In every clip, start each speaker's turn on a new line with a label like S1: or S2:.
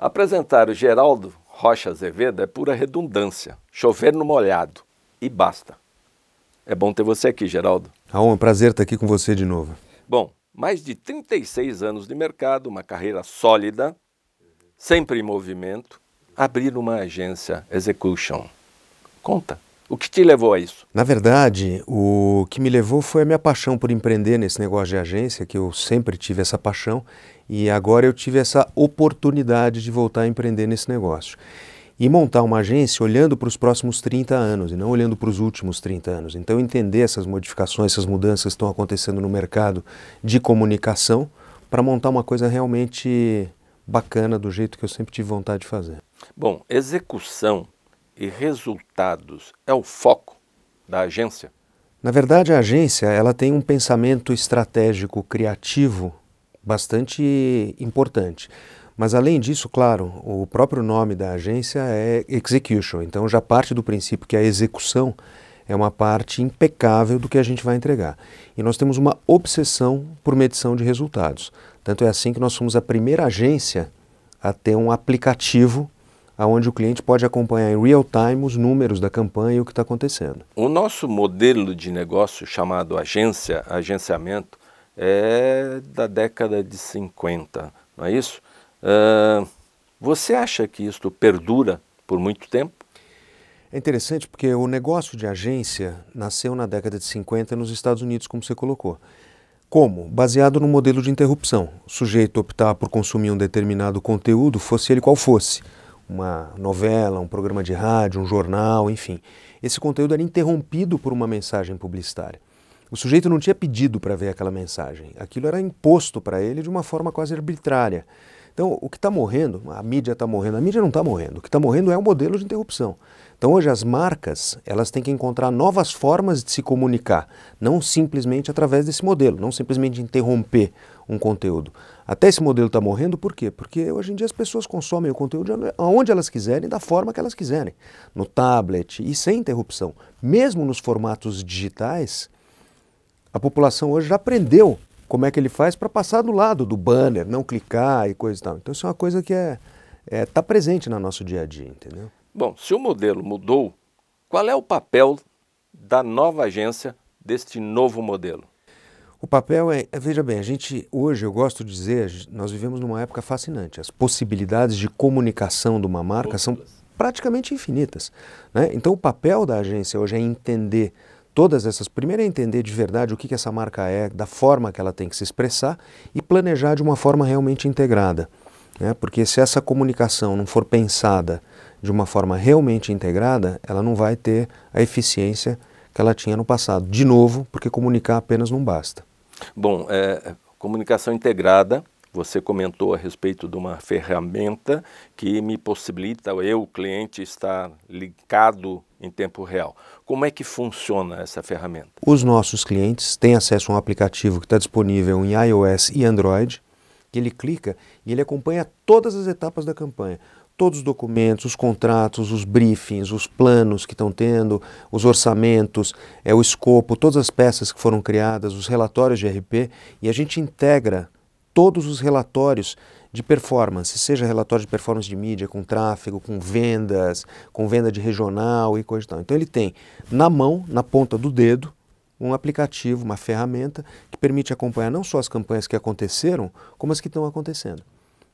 S1: Apresentar o Geraldo Rocha Azevedo é pura redundância, chover no molhado e basta. É bom ter você aqui, Geraldo.
S2: é um prazer estar aqui com você de novo.
S1: Bom, mais de 36 anos de mercado, uma carreira sólida, sempre em movimento, abrir uma agência Execution. Conta. O que te levou a isso?
S2: Na verdade, o que me levou foi a minha paixão por empreender nesse negócio de agência, que eu sempre tive essa paixão, e agora eu tive essa oportunidade de voltar a empreender nesse negócio. E montar uma agência olhando para os próximos 30 anos e não olhando para os últimos 30 anos. Então, entender essas modificações, essas mudanças que estão acontecendo no mercado de comunicação para montar uma coisa realmente bacana do jeito que eu sempre tive vontade de fazer.
S1: Bom, execução e resultados é o foco da agência?
S2: Na verdade, a agência ela tem um pensamento estratégico criativo bastante importante. Mas além disso, claro, o próprio nome da agência é execution, então já parte do princípio que a execução é uma parte impecável do que a gente vai entregar. E nós temos uma obsessão por medição de resultados. Tanto é assim que nós fomos a primeira agência a ter um aplicativo onde o cliente pode acompanhar em real time os números da campanha e o que está acontecendo.
S1: O nosso modelo de negócio chamado agência, agenciamento, é da década de 50, não é isso? Uh, você acha que isto perdura por muito tempo?
S2: É interessante porque o negócio de agência nasceu na década de 50 nos Estados Unidos, como você colocou. Como? Baseado no modelo de interrupção. O sujeito optar por consumir um determinado conteúdo, fosse ele qual fosse uma novela, um programa de rádio, um jornal, enfim. Esse conteúdo era interrompido por uma mensagem publicitária. O sujeito não tinha pedido para ver aquela mensagem, aquilo era imposto para ele de uma forma quase arbitrária. Então, o que está morrendo, a mídia está morrendo, a mídia não está morrendo, o que está morrendo é o modelo de interrupção. Então hoje as marcas elas têm que encontrar novas formas de se comunicar, não simplesmente através desse modelo, não simplesmente interromper um conteúdo. Até esse modelo está morrendo, por quê? Porque hoje em dia as pessoas consomem o conteúdo aonde elas quiserem, da forma que elas quiserem, no tablet e sem interrupção. Mesmo nos formatos digitais, a população hoje já aprendeu como é que ele faz para passar do lado do banner, não clicar e coisa e tal. Então isso é uma coisa que é está é, tá presente no nosso dia a dia, entendeu?
S1: Bom, se o modelo mudou, qual é o papel da nova agência deste novo modelo?
S2: O papel é, é veja bem, a gente hoje eu gosto de dizer, nós vivemos numa época fascinante. As possibilidades de comunicação de uma marca são praticamente infinitas, né? Então o papel da agência hoje é entender todas essas. Primeiro é entender de verdade o que, que essa marca é, da forma que ela tem que se expressar e planejar de uma forma realmente integrada. Né? Porque se essa comunicação não for pensada de uma forma realmente integrada, ela não vai ter a eficiência que ela tinha no passado. De novo, porque comunicar apenas não basta.
S1: Bom, é, comunicação integrada, você comentou a respeito de uma ferramenta que me possibilita, eu, cliente, estar ligado em tempo real. Como é que funciona essa ferramenta?
S2: Os nossos clientes têm acesso a um aplicativo que está disponível em iOS e Android, que ele clica e ele acompanha todas as etapas da campanha todos os documentos, os contratos, os briefings, os planos que estão tendo, os orçamentos, é o escopo, todas as peças que foram criadas, os relatórios de RP, e a gente integra todos os relatórios de performance, seja relatório de performance de mídia, com tráfego, com vendas, com venda de regional e coisa e tal. Então ele tem na mão, na ponta do dedo, um aplicativo, uma ferramenta que permite acompanhar não só as campanhas que aconteceram, como as que estão acontecendo.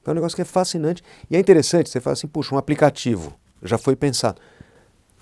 S2: É um negócio que é fascinante e é interessante. Você fala assim, puxa, um aplicativo já foi pensado.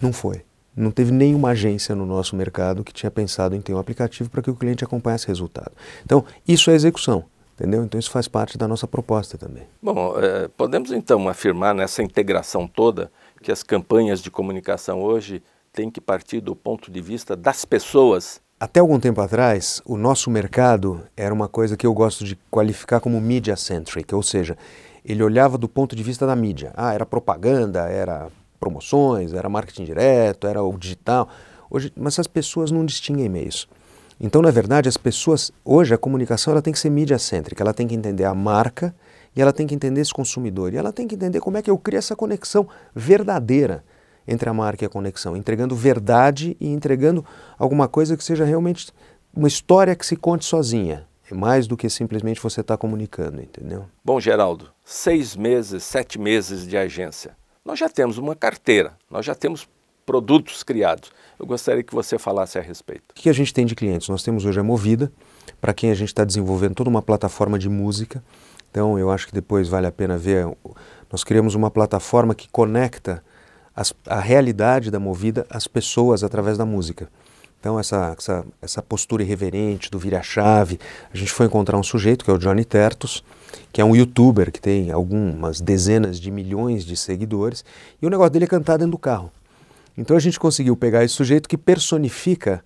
S2: Não foi. Não teve nenhuma agência no nosso mercado que tinha pensado em ter um aplicativo para que o cliente acompanhasse resultado. Então, isso é execução. Entendeu? Então isso faz parte da nossa proposta também.
S1: Bom, é, podemos então afirmar nessa integração toda que as campanhas de comunicação hoje têm que partir do ponto de vista das pessoas
S2: até algum tempo atrás, o nosso mercado era uma coisa que eu gosto de qualificar como media centric, ou seja, ele olhava do ponto de vista da mídia. Ah, era propaganda, era promoções, era marketing direto, era o digital. Hoje, mas as pessoas não distinguem isso. Então, na verdade, as pessoas hoje a comunicação ela tem que ser mídia centric ela tem que entender a marca e ela tem que entender esse consumidor e ela tem que entender como é que eu crio essa conexão verdadeira entre a marca e a conexão, entregando verdade e entregando alguma coisa que seja realmente uma história que se conte sozinha. É mais do que simplesmente você estar tá comunicando, entendeu?
S1: Bom, Geraldo, seis meses, sete meses de agência. Nós já temos uma carteira, nós já temos produtos criados. Eu gostaria que você falasse a respeito.
S2: O que a gente tem de clientes? Nós temos hoje a Movida, para quem a gente está desenvolvendo toda uma plataforma de música. Então, eu acho que depois vale a pena ver. Nós criamos uma plataforma que conecta as, a realidade da movida às pessoas através da música. Então, essa, essa, essa postura irreverente do vira-chave. A gente foi encontrar um sujeito, que é o Johnny Tertus, que é um youtuber que tem algumas dezenas de milhões de seguidores, e o negócio dele é cantar dentro do carro. Então, a gente conseguiu pegar esse sujeito que personifica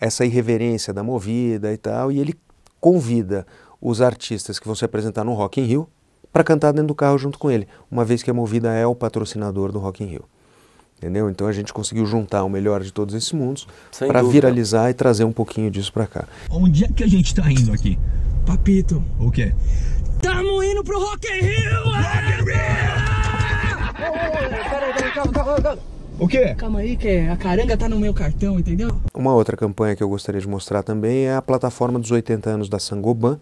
S2: essa irreverência da movida e tal, e ele convida os artistas que vão se apresentar no Rock in Rio para cantar dentro do carro junto com ele, uma vez que a movida é o patrocinador do Rock in Rio. Entendeu? Então a gente conseguiu juntar o melhor de todos esses mundos para viralizar e trazer um pouquinho disso para cá. Onde é que
S1: a gente tá indo aqui? Papito. O quê?
S2: Tamo indo pro Rock in Rio! Rock in Rio! O quê? Calma aí,
S1: que a caranga tá no meu cartão, entendeu?
S2: Uma outra campanha que eu gostaria de mostrar também é a plataforma dos 80 anos da Sangoban,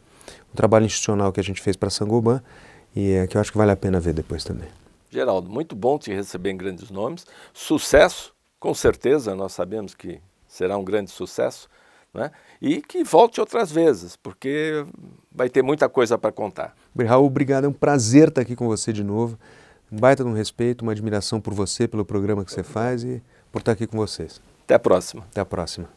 S2: um trabalho institucional que a gente fez para Sangoban e é, que eu acho que vale a pena ver depois também.
S1: Geraldo, muito bom te receber em grandes nomes. Sucesso, com certeza, nós sabemos que será um grande sucesso. Né? E que volte outras vezes, porque vai ter muita coisa para contar.
S2: Raul, obrigado. É um prazer estar aqui com você de novo. Um baita de um respeito, uma admiração por você, pelo programa que você faz e por estar aqui com vocês.
S1: Até a próxima. Até a próxima.